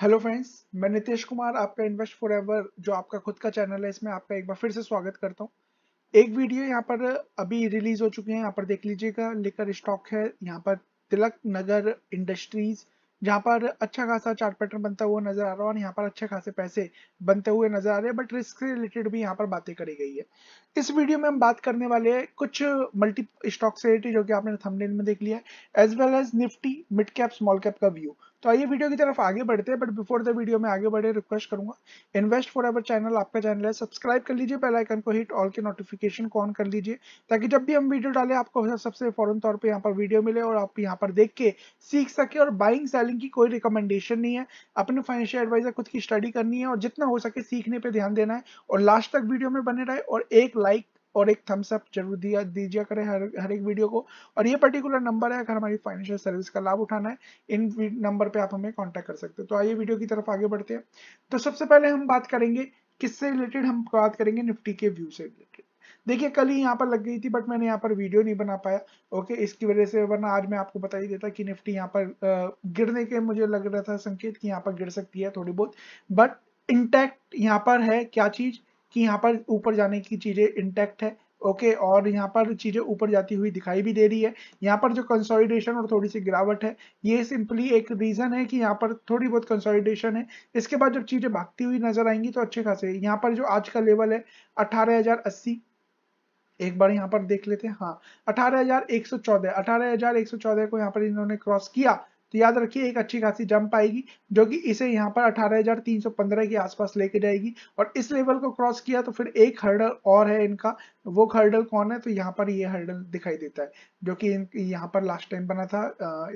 hello friends मैं नितेश कुमार आपका invest for ever जो आपका खुद का चैनल है इसमें आपका एक बार फिर से स्वागत करता हूँ एक वीडियो यहाँ पर अभी रिलीज हो चुकी है यहाँ पर देख लीजिएगा लेकर स्टॉक है यहाँ पर तिलक नगर इंडस्ट्रीज जहाँ पर अच्छा खासा चार्ट पैटर्न बनता हुआ नजर आ रहा है और यहाँ पर अच्छे खासे पैसे बनते हुए नजर आ रहे हैं बट रिस्क से रिलेटेड भी यहाँ पर बातें करी गई है इस वीडियो में हम बात करने वाले हैं कुछ मल्टी स्टॉक से रिलेटेड जो कि आपने थंबनेल में देख लिया है as well as Nifty mid cap small cap का व्यू तो आइए वीडियो की तरफ आगे बढ़ते हैं बट बिफोर द वीडियो में आगे बढ़े रिक्वेस्ट करूंगा इन्वेस्ट फॉर एवर चैनल आपका चैनल है सब्सक्राइब कर लीजिए बेल आइकन को हिट ऑल के नोटिफिकेशन को ऑन कर लीजिए ताकि जब भी हम वीडियो डालें आपको सबसे फौरन तौर पर यहाँ पर वीडियो मिले और आप यहाँ पर देख के सीख सके और बाइंग सेलिंग की कोई रिकमेंडेशन नहीं है अपने फाइनेंशियल एडवाइजर खुद की स्टडी करनी है और जितना हो सके सीखने पर ध्यान देना है और लास्ट तक वीडियो में बने रहे और एक लाइक और एक थम्स अप जरूर दिया दीजिए करें हर हर एक वीडियो को और ये पर्टिकुलर नंबर है अगर हमारी फाइनेंशियल सर्विस का लाभ उठाना है इन नंबर पे आप हमें कांटेक्ट कर सकते हैं तो आइए वीडियो की तरफ आगे बढ़ते हैं तो सबसे पहले हम बात करेंगे किससे रिलेटेड हम बात करेंगे निफ्टी के व्यू से रिलेटेड देखिए कल ही यहाँ पर लग गई थी बट मैंने यहाँ पर वीडियो नहीं बना पाया ओके इसकी वजह से वरना आज मैं आपको बता ही देता कि निफ्टी यहाँ पर गिरने के मुझे लग रहा था संकेत कि यहाँ पर गिर सकती है थोड़ी बहुत बट इंटैक्ट यहाँ पर है क्या चीज कि यहाँ पर ऊपर जाने की चीजें इंटैक्ट है ओके okay, और यहाँ पर चीजें ऊपर जाती हुई दिखाई भी दे रही है यहाँ पर जो कंसोलिडेशन और थोड़ी सी गिरावट है ये सिंपली एक रीजन है कि यहाँ पर थोड़ी बहुत कंसोलिडेशन है इसके बाद जब चीजें भागती हुई नजर आएंगी तो अच्छे खासे यहाँ पर जो आज का लेवल है अठारह एक बार यहाँ पर देख लेते हैं हाँ अठारह हजार एक सौ चौदह अठारह हजार एक सौ चौदह को यहाँ पर इन्होंने क्रॉस किया तो याद रखिए एक अच्छी खासी जंप आएगी जो कि इसे यहाँ पर 18,315 के आसपास लेके जाएगी और इस लेवल को क्रॉस किया तो फिर एक हर्डल और है इनका वो हर्डल कौन है तो यहाँ पर ये यह हर्डल दिखाई देता है जो कि यहाँ पर लास्ट टाइम बना था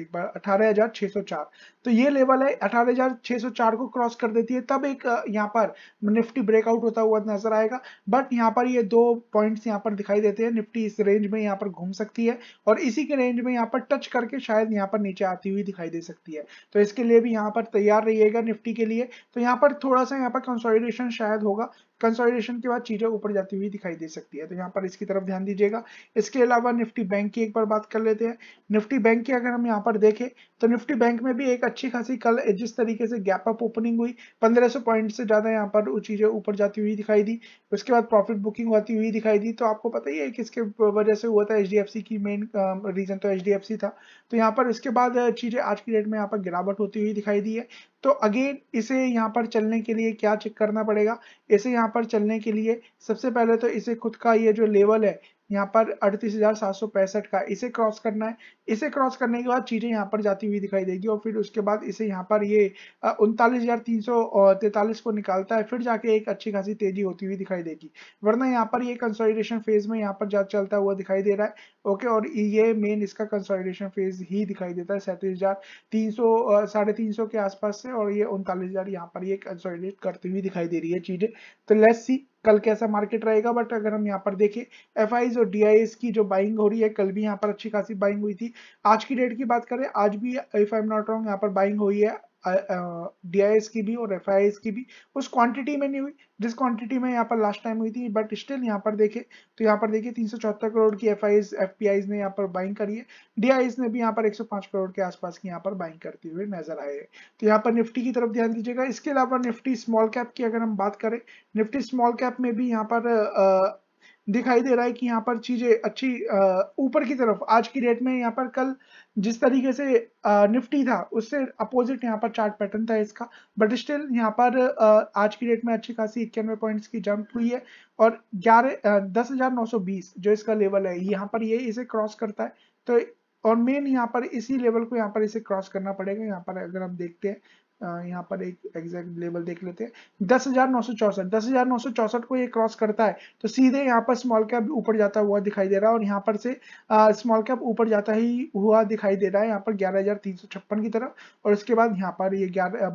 एक बार 18,604 तो ये लेवल है 18,604 को क्रॉस कर देती है तब एक यहाँ पर निफ्टी ब्रेकआउट होता हुआ नजर आएगा बट यहाँ पर ये दो पॉइंट यहाँ पर दिखाई देते हैं निफ्टी इस रेंज में यहाँ पर घूम सकती है और इसी के रेंज में यहाँ पर टच करके शायद यहाँ पर नीचे आती हुई दिखाई दे सकती है तो इसके लिए भी यहाँ पर तैयार रहिएगा निफ्टी के लिए तो यहाँ पर थोड़ा सा यहाँ पर कंसोलिडेशन शायद होगा कंसोलिडेशन के बाद चीजें ऊपर जाती हुई दिखाई दे सकती है तो यहाँ पर इसकी तरफ ध्यान दीजिएगा इसके अलावा निफ्टी बैंक की एक बार बात कर लेते हैं निफ्टी बैंक की अगर हम यहाँ पर देखें तो निफ्टी बैंक में भी एक अच्छी खासी कल जिस तरीके से गैप अप ओपनिंग हुई 1500 पॉइंट से ज्यादा यहाँ पर चीजें ऊपर जाती हुई दिखाई दी उसके बाद प्रॉफिट बुकिंग होती हुई दिखाई दी तो आपको पता ही है कि इसके वजह से हुआ था एच की मेन रीजन um, तो एच था तो यहाँ पर इसके बाद चीजें आज की डेट में यहाँ पर गिरावट होती हुई दिखाई दी है तो अगेन इसे यहाँ पर चलने के लिए क्या चेक करना पड़ेगा इसे यहाँ पर चलने के लिए सबसे पहले तो इसे खुद का ये जो लेवल है यहाँ पर अड़तीस हजार सात सौ पैंसठ का इसे क्रॉस करना है इसे क्रॉस करने के बाद चीजें यहाँ पर जाती हुई दिखाई देगी और फिर उसके बाद इसे यहाँ पर ये उनतालीस हजार तीन सौ तैतालीस को निकालता है फिर जाके एक अच्छी खासी तेजी होती हुई दिखाई देगी वरना यहाँ पर ये कंसोलिडेशन फेज में यहाँ पर चलता हुआ दिखाई दे रहा है ओके और ये मेन इसका कंसोलिडेशन फेज ही दिखाई देता है सैंतीस हजार तीन सौ साढ़े तीन सौ के आसपास से और ये उनतालीस हजार यहाँ पर ये कंसोलिडेट करती हुई दिखाई दे रही है चीजें तो लेस सी कल कैसा मार्केट रहेगा बट अगर हम यहाँ पर देखें एफ और डी की जो बाइंग हो रही है कल भी यहाँ पर अच्छी खासी बाइंग हुई थी आज की डेट की बात करें आज भी if I am not wrong यहाँ पर बाइंग हुई है डी uh, की भी और एफ की भी उस क्वांटिटी में नहीं हुई जिस क्वांटिटी में यहाँ पर लास्ट टाइम हुई थी बट स्टिल यहाँ पर देखे तो यहाँ पर देखिए तीन करोड़ की एफ आई ने यहाँ पर बाइंग करी है डी ने भी यहाँ पर 105 करोड़ के आसपास की यहाँ पर बाइंग करते हुए नजर आए हैं तो यहाँ पर निफ्टी की तरफ ध्यान दीजिएगा इसके अलावा निफ्टी स्मॉल कैप की अगर हम बात करें निफ्टी स्मॉल कैप में भी यहाँ पर uh, दिखाई दे रहा है कि यहाँ पर चीजें अच्छी ऊपर की तरफ आज की डेट में यहाँ पर कल जिस तरीके से निफ्टी था उससे अपोजिट यहाँ पर चार्ट पैटर्न था इसका बट स्टिल यहाँ पर आज की डेट में अच्छी खासी इक्यानवे पॉइंट्स की जंप हुई है और ग्यारह दस हजार नौ सौ बीस जो इसका लेवल है यहाँ पर ये इसे क्रॉस करता है तो और मेन यहाँ पर इसी लेवल को यहाँ पर इसे क्रॉस करना पड़ेगा यहाँ पर अगर हम देखते हैं यहाँ पर एक एग्जैक्ट लेवल देख लेते हैं दस हजार नौ सौ चौसठ दस हजार नौ सौ चौसठ को ये क्रॉस करता है तो सीधे यहाँ पर स्मॉल कैप ऊपर जाता हुआ दिखाई दे रहा है और यहाँ पर से स्मॉल कैप ऊपर जाता ही हुआ दिखाई दे रहा है यहाँ पर ग्यारह हजार तीन सौ छप्पन की तरफ और उसके बाद यहाँ पर ये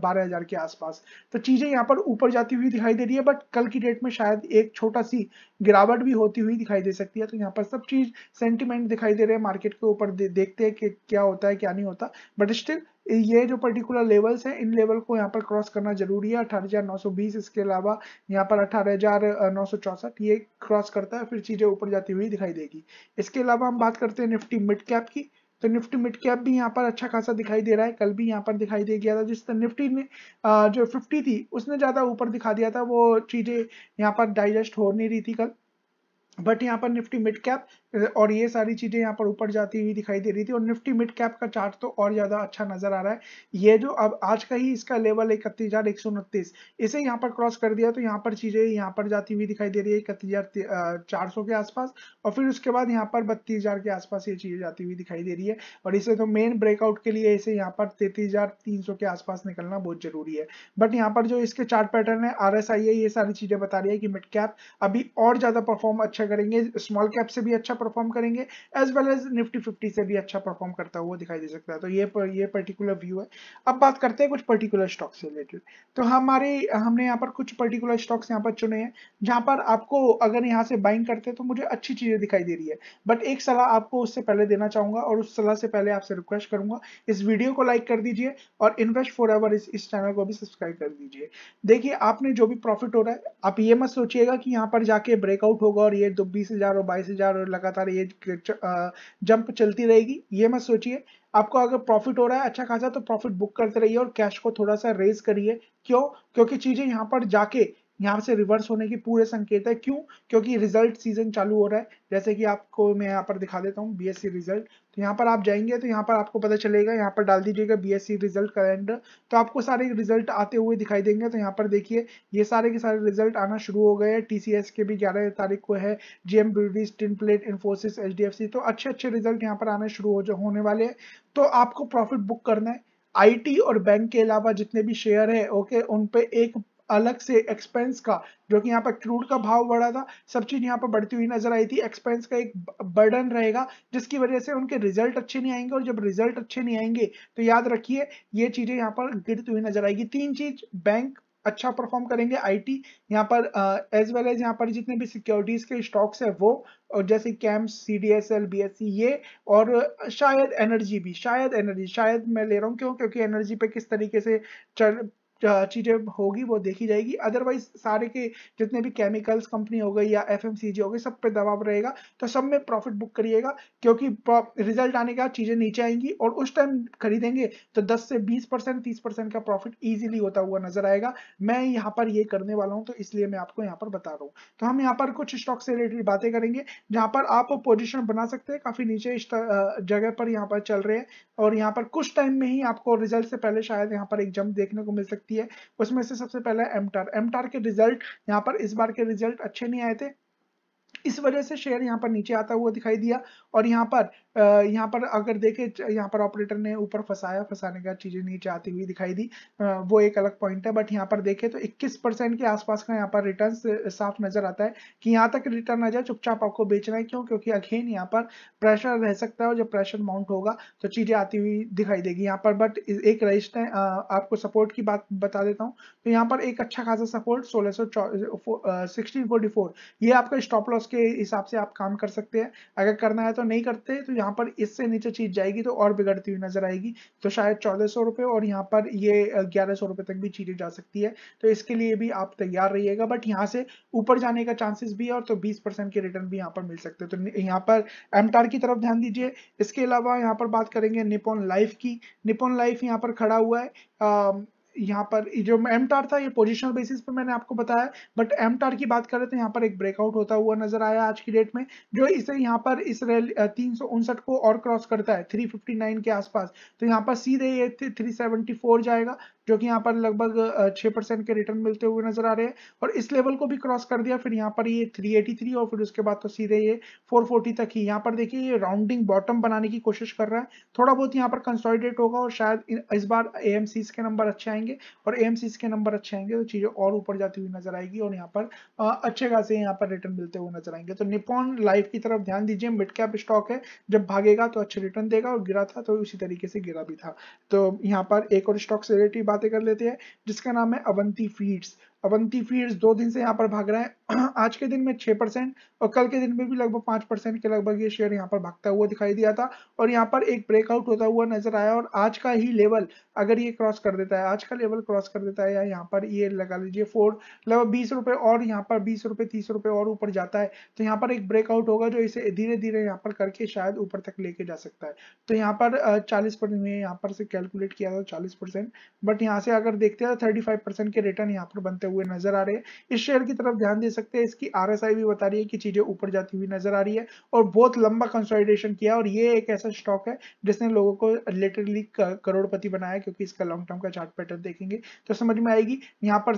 बारह हजार के आसपास तो चीजें यहाँ पर ऊपर जाती हुई दिखाई दे रही है बट कल की डेट में शायद एक छोटा सी गिरावट भी होती हुई दिखाई दे सकती है तो यहाँ पर सब चीज सेंटिमेंट दिखाई दे रहे हैं मार्केट के ऊपर देखते हैं कि क्या होता है क्या नहीं होता बट स्टिल ये जो पर्टिकुलर लेवल्स हैं इन लेवल को यहाँ पर क्रॉस करना जरूरी है 18,920 इसके अलावा यहाँ पर 18,964 ये क्रॉस करता है फिर चीजें ऊपर जाती हुई दिखाई देगी इसके अलावा हम बात करते हैं निफ्टी मिड कैप की तो निफ्टी मिड कैप भी यहाँ पर अच्छा खासा दिखाई दे रहा है कल भी यहाँ पर दिखाई दे गया था जिस तरह निफ्टी ने जो 50 थी उसने ज़्यादा ऊपर दिखा दिया था वो चीज़ें यहाँ पर डाइजेस्ट हो नहीं रही थी कल बट यहाँ पर निफ्टी मिड कैप और ये सारी चीज़ें यहाँ पर ऊपर जाती हुई दिखाई दे रही थी और निफ्टी मिड कैप का चार्ट तो और ज़्यादा अच्छा नज़र आ रहा है ये जो अब आज का ही इसका लेवल इकतीस हज़ार एक सौ उनतीस इसे यहाँ पर क्रॉस कर दिया तो यहाँ पर चीज़ें यहाँ पर जाती हुई दिखाई दे रही है इकतीस हज़ार चार सौ के आसपास और फिर उसके बाद यहाँ पर बत्तीस हज़ार के आसपास ये चीज़ें जाती हुई दिखाई दे रही है और इसे तो मेन ब्रेकआउट के लिए इसे यहाँ पर तैतीस हज़ार तीन सौ के आसपास निकलना बहुत ज़रूरी है बट यहाँ पर जो इसके चार्ट पैटर्न है आर एस आई है ये सारी चीज़ें बता रही है कि मिड कैप अभी और ज़्यादा परफॉर्म अच्छा करेंगे स्मॉल कैप से भी अच्छा परफॉर्म करेंगे as well as Nifty fifty से भी अच्छा परफॉर्म करता हुआ दिखाई दे सकता है तो ये पर, ये पर्टिकुलर व्यू है अब बात करते हैं कुछ पर्टिकुलर स्टॉक्स से रिलेटेड तो हमारे हमने यहाँ पर कुछ पर्टिकुलर स्टॉक्स यहाँ पर चुने हैं जहाँ पर आपको अगर यहाँ से बाइंग करते हैं तो मुझे अच्छी चीजें दिखाई दे रही है बट एक सलाह आपको उससे पहले देना चाहूंगा और उस सलाह से पहले आपसे रिक्वेस्ट करूंगा इस वीडियो को लाइक कर दीजिए और इन्वेस्ट फॉर एवर इस, इस चैनल को भी सब्सक्राइब कर दीजिए देखिए आपने जो भी प्रॉफिट हो रहा है आप ये मत सोचिएगा कि यहाँ पर जाके ब्रेकआउट होगा और ये दो बीस हजार और बाईस हजार और लगातार लगातार ये जंप चलती रहेगी ये मत सोचिए आपको अगर प्रॉफिट हो रहा है अच्छा खासा तो प्रॉफिट बुक करते रहिए और कैश को थोड़ा सा रेज करिए क्यों क्योंकि चीजें यहाँ पर जाके यहाँ से रिवर्स होने के पूरे संकेत है क्यों क्योंकि रिजल्ट सीजन चालू हो रहा है जैसे कि आपको मैं यहाँ पर दिखा देता हूँ बीएससी रिजल्ट तो यहाँ पर आप जाएंगे तो यहाँ पर आपको पता चलेगा यहाँ पर डाल दीजिएगा बीएससी रिजल्ट कैलेंडर तो आपको सारे रिजल्ट आते हुए दिखाई देंगे तो यहाँ पर देखिए ये सारे के सारे रिजल्ट आना शुरू हो गए हैं टीसीएस के भी ग्यारह तारीख को है जीएम ब्रिटिश स्टिन प्लेट इन्फोसिस एच तो अच्छे अच्छे रिजल्ट यहाँ पर आना शुरू हो होने वाले हैं तो आपको प्रॉफिट बुक करना है आईटी और बैंक के अलावा जितने भी शेयर है ओके उन पे एक अलग से एक्सपेंस का जो कि यहाँ पर क्रूड का भाव बढ़ा था सब चीज यहाँ पर बढ़ती हुई नजर आई थी एक्सपेंस का एक बर्डन रहेगा जिसकी वजह से उनके रिजल्ट अच्छे नहीं आएंगे और जब रिजल्ट अच्छे नहीं आएंगे तो याद रखिए ये चीजें यहाँ पर गिरती हुई नजर आएगी तीन चीज बैंक अच्छा परफॉर्म करेंगे आईटी यहाँ पर एज वेल एज यहाँ पर जितने भी सिक्योरिटीज के स्टॉक्स है वो और जैसे camp C D S L B S C ये और शायद एनर्जी भी शायद एनर्जी शायद मैं ले रहा हूँ क्यों क्योंकि एनर्जी पे किस तरीके से चल चीज़ें होगी वो देखी जाएगी अदरवाइज सारे के जितने भी केमिकल्स कंपनी हो गई या एफ हो गई सब पे दबाव रहेगा तो सब में प्रॉफिट बुक करिएगा क्योंकि रिजल्ट आने के बाद चीज़ें नीचे आएंगी और उस टाइम खरीदेंगे तो 10 से 20 परसेंट तीस परसेंट का प्रॉफिट ईजिली होता हुआ नजर आएगा मैं यहाँ पर ये करने वाला हूँ तो इसलिए मैं आपको यहाँ पर बता रहा हूँ तो हम यहाँ पर कुछ स्टॉक से रिलेटेड बातें करेंगे जहाँ पर आप पोजिशन बना सकते हैं काफ़ी नीचे जगह पर यहाँ पर चल रहे हैं और यहाँ पर कुछ टाइम में ही आपको रिजल्ट से पहले शायद यहाँ पर एक जम्प देखने को मिल सकती है सकती है उसमें से सबसे पहले एमटार एमटार के रिजल्ट यहाँ पर इस बार के रिजल्ट अच्छे नहीं आए थे इस वजह से शेयर यहाँ पर नीचे आता हुआ दिखाई दिया और यहाँ पर यहाँ पर अगर देखे यहाँ पर ऑपरेटर ने ऊपर फंसाया फंसाने का चीजें नीचे आती हुई दिखाई दी वो एक अलग पॉइंट है बट यहाँ पर देखे तो 21 परसेंट के आसपास का यहाँ पर रिटर्न साफ नजर आता है कि यहाँ तक रिटर्न आ जाए चुपचाप आपको बेचना है क्यों क्योंकि अगेन यहाँ पर प्रेशर रह सकता है और जब प्रेशर माउंट होगा तो चीजें आती हुई दिखाई देगी यहाँ पर बट एक रजिस्टर आपको सपोर्ट की बात बता देता हूँ तो यहाँ पर एक अच्छा खासा सपोर्ट सोलह सो ये आपका स्टॉप लॉस के हिसाब से आप काम कर सकते हैं अगर करना है तो तो नहीं करते तो यहाँ पर इससे नीचे चीज जाएगी तो और बिगड़ती हुई नजर आएगी तो शायद चौदह सौ रुपए और यहाँ पर ये ग्यारह सौ रुपए तक भी चीजें जा सकती है तो इसके लिए भी आप तैयार रहिएगा बट यहाँ से ऊपर जाने का चांसेस भी है और तो बीस परसेंट के रिटर्न भी यहाँ पर मिल सकते तो यहाँ पर एमटार की तरफ ध्यान दीजिए इसके अलावा यहाँ पर बात करेंगे निपोन लाइफ की निपोन लाइफ यहाँ पर खड़ा हुआ है यहाँ पर जो एम टार था ये पोजिशनल बेसिस पर मैंने आपको बताया बट एम टार की बात करें तो यहाँ पर एक ब्रेकआउट होता हुआ नजर आया आज की डेट में जो इसे यहाँ पर इस रेल तीन को और क्रॉस करता है 359 के आसपास तो यहाँ पर सीधे ये थ्री फोर जाएगा जो कि यहाँ पर लगभग छह परसेंट के रिटर्न मिलते हुए नजर आ रहे हैं और इस लेवल को भी क्रॉस कर दिया फिर यहाँ पर ये 383 और फिर उसके बाद तो सीधे ये 440 तक ही यहाँ पर देखिए ये राउंडिंग बॉटम बनाने की कोशिश कर रहा है थोड़ा बहुत यहाँ पर कंसोलिडेट होगा और शायद इस बार ए के नंबर अच्छे आएंगे और ए के नंबर अच्छे आएंगे तो चीजें और ऊपर जाती हुई नजर आएगी और यहाँ पर अच्छे खासे यहाँ पर रिटर्न मिलते हुए नजर आएंगे तो निपॉन लाइफ की तरफ ध्यान दीजिए मिड कैप स्टॉक है जब भागेगा तो अच्छे रिटर्न देगा और गिरा था तो उसी तरीके से गिरा भी था तो यहाँ पर एक और स्टॉक से रिलेटिव बातें कर लेते हैं जिसका नाम है अवंती फीड्स अवंती फीड्स दो दिन से यहाँ पर भाग रहा है आज के दिन में छह परसेंट और कल के दिन में भी लगभग पांच परसेंट के लगभग ये शेयर यहाँ पर भागता हुआ दिखाई दिया था और यहाँ पर एक ब्रेकआउट होता हुआ नजर आया और आज का ही लेवल अगर ये क्रॉस कर देता है आज का लेवल क्रॉस कर देता है या यहाँ पर ये लगा लीजिए फोर लगभग बीस रुपए और यहाँ पर बीस रुपए तीस रुपए और ऊपर जाता है तो यहाँ पर एक ब्रेकआउट होगा जो इसे धीरे धीरे यहाँ पर करके शायद ऊपर तक लेके जा सकता है तो यहाँ पर चालीस परसेंट यहाँ पर से कैलकुलेट किया था चालीस बट यहाँ से अगर देखते हैं थर्टी तो के रिटर्न यहाँ पर बनते हुए नजर आ रहे हैं इस शेयर की तरफ ध्यान दे सकते हैं इसकी आर भी बता रही है कि चीजें ऊपर जाती हुई नजर आ रही है और बहुत लंबा कंसोलिडेशन किया और ये एक ऐसा स्टॉक है जिसने लोगों को रिलेटेडली करोड़पति बनाया क्योंकि इसका लॉन्ग टर्म का चार्ट पैटर्न देखेंगे तो समझ में आएगी यहाँ पर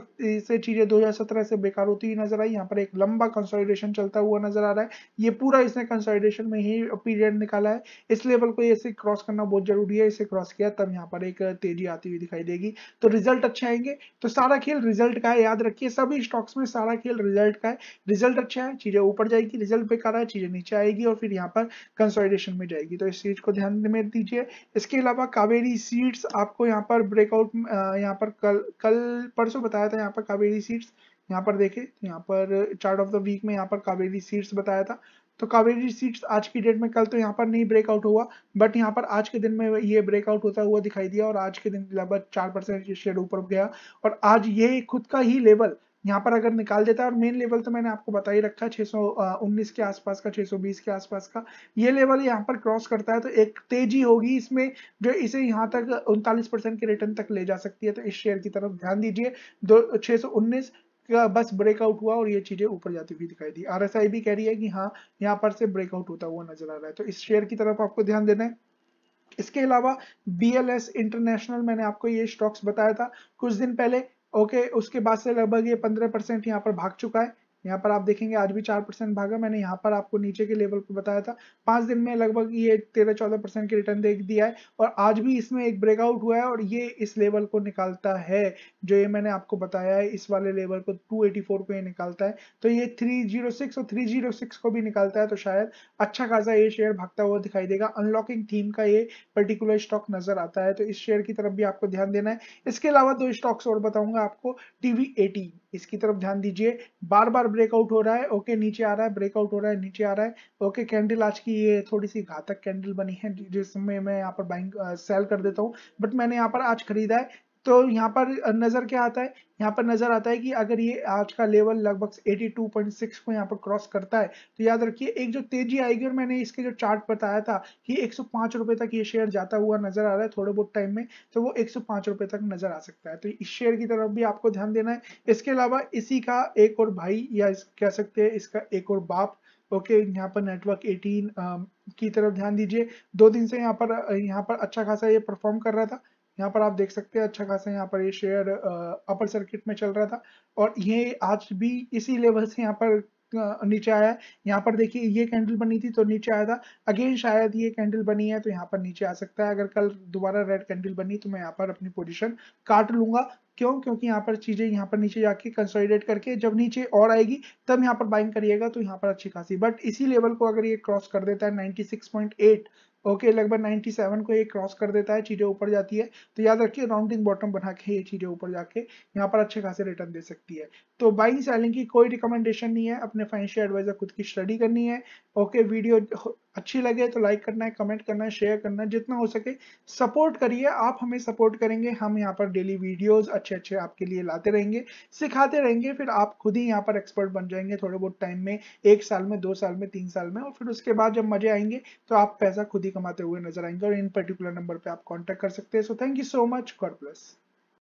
से चीजें दो से बेकार होती हुई नजर आई यहाँ पर एक लंबा कंसोलिडेशन चलता हुआ नजर आ रहा है ये पूरा इसने कंसोलिडेशन में ही पीरियड निकाला है इस लेवल को इसे क्रॉस करना बहुत जरूरी है इसे क्रॉस किया तब यहाँ पर एक तेजी आती हुई दिखाई देगी तो रिजल्ट अच्छे आएंगे तो सारा खेल रिजल्ट का है याद रखिए सभी स्टॉक्स में सारा खेल रिजल्ट का है रिजल्ट अच्छा है चीजें ऊपर जाएगी रिजल्ट बेकार है चीजें नीचे आएगी और फिर यहाँ पर कंसोलिडेशन में जाएगी तो इस चीज को ध्यान में दीजिए इसके अलावा कावेरी सीड्स आपको यहाँ पर ब्रेकआउट यहाँ पर कल कल परसों बताया था यहाँ पर कावेरी सीड्स यहाँ पर देखे यहाँ पर चार्ट ऑफ द वीक में यहाँ पर कावेरी सीड्स बताया था तो कावेरी सीट्स आज की डेट में कल तो यहाँ पर नहीं ब्रेकआउट हुआ बट यहाँ पर आज के दिन में ये ब्रेकआउट होता हुआ दिखाई दिया और आज के दिन लगभग चार परसेंट शेड ऊपर गया और आज ये खुद का ही लेवल यहाँ पर अगर निकाल देता है और मेन लेवल तो मैंने आपको बता ही रखा है 619 के आसपास का 620 के आसपास का ये लेवल यहाँ पर क्रॉस करता है तो एक तेजी होगी इसमें जो इसे यहाँ तक उनतालीस परसेंट के रिटर्न तक ले जा सकती है तो इस शेयर की तरफ ध्यान दीजिए दो छः बस ब्रेकआउट हुआ और ये चीजें ऊपर जाती हुई दिखाई दी आर भी कह रही है कि हाँ यहाँ पर से ब्रेकआउट होता हुआ नजर आ रहा है तो इस शेयर की तरफ आपको ध्यान देना है इसके अलावा बी इंटरनेशनल मैंने आपको ये स्टॉक्स बताया था कुछ दिन पहले ओके उसके बाद से लगभग ये पंद्रह परसेंट यहाँ पर भाग चुका है यहाँ पर आप देखेंगे आज भी चार परसेंट भागा मैंने यहाँ पर आपको नीचे के लेवल पर बताया था पांच दिन में लगभग ये तेरह चौदह परसेंट के रिटर्न देख दिया है और आज भी इसमें एक ब्रेकआउट हुआ है और ये इस लेवल को निकालता है जो ये मैंने आपको बताया है इस वाले लेवल को फोर को ये निकालता है तो ये सिक्स oh और सिक्स oh को भी निकालता है तो शायद अच्छा खासा ये शेयर भागता हुआ दिखाई देगा अनलॉकिंग थीम का ये पर्टिकुलर स्टॉक नजर आता है तो इस शेयर की तरफ भी आपको ध्यान देना है इसके अलावा दो स्टॉक्स और बताऊंगा आपको टीवी एटी इसकी तरफ ध्यान दीजिए बार बार ब्रेकआउट हो रहा है ओके नीचे आ रहा है ब्रेकआउट हो रहा है नीचे आ रहा है ओके कैंडल आज की ये थोड़ी सी घातक कैंडल बनी है जिसमें मैं यहाँ पर बाइंग सेल uh, कर देता हूँ बट मैंने यहाँ पर आज खरीदा है तो यहाँ पर नज़र क्या आता है यहाँ पर नज़र आता है कि अगर ये आज का लेवल लगभग 82.6 को यहाँ पर क्रॉस करता है तो याद रखिए एक जो तेजी आएगी और मैंने इसके जो चार्ट बताया था कि एक रुपए तक ये शेयर जाता हुआ नज़र आ रहा है थोड़े बहुत टाइम में तो वो एक रुपए तक नज़र आ सकता है तो इस शेयर की तरफ भी आपको ध्यान देना है इसके अलावा इसी का एक और भाई या कह सकते हैं इसका एक और बाप ओके okay, यहाँ पर नेटवर्क 18 आ, की तरफ ध्यान दीजिए दो दिन से यहाँ पर यहाँ पर अच्छा खासा ये परफॉर्म कर रहा था यहाँ पर आप देख सकते हैं अच्छा खासा यहाँ पर ये शेयर अपर सर्किट में चल रहा था और ये आज भी इसी लेवल से यहाँ पर नीचे आया है यहाँ पर देखिए ये कैंडल बनी थी तो नीचे आया था अगेन शायद ये कैंडल बनी है तो यहाँ पर नीचे आ सकता है अगर कल दोबारा रेड कैंडल बनी तो मैं यहाँ पर अपनी पोजिशन काट लूंगा क्यों क्योंकि यहाँ पर चीजें यहाँ पर नीचे जाके कंसोलिडेट करके जब नीचे और आएगी तब यहाँ पर बाइंग करिएगा तो यहाँ पर अच्छी खासी बट इसी लेवल को अगर ये क्रॉस कर देता है 96.8 ओके लगभग 97 को ये क्रॉस कर देता है चीज़ें ऊपर जाती है तो याद रखिए राउंडिंग बॉटम बना के ये चीज़ें ऊपर जाके यहाँ पर अच्छे खासे रिटर्न दे सकती है तो बाइंग सेलिंग की कोई रिकमेंडेशन नहीं है अपने फाइनेंशियल एडवाइजर खुद की स्टडी करनी है ओके वीडियो अच्छी लगे तो लाइक करना है कमेंट करना है शेयर करना है जितना हो सके सपोर्ट करिए आप हमें सपोर्ट करेंगे हम यहाँ पर डेली वीडियोस अच्छे अच्छे आपके लिए लाते रहेंगे सिखाते रहेंगे फिर आप खुद ही यहाँ पर एक्सपर्ट बन जाएंगे थोड़े बहुत टाइम में एक साल में दो साल में तीन साल में और फिर उसके बाद जब मजे आएंगे तो आप पैसा खुद ही कमाते हुए नजर आएंगे और इन पर्टिकुलर नंबर पर आप कॉन्टेक्ट कर सकते हैं so thank you so much god plus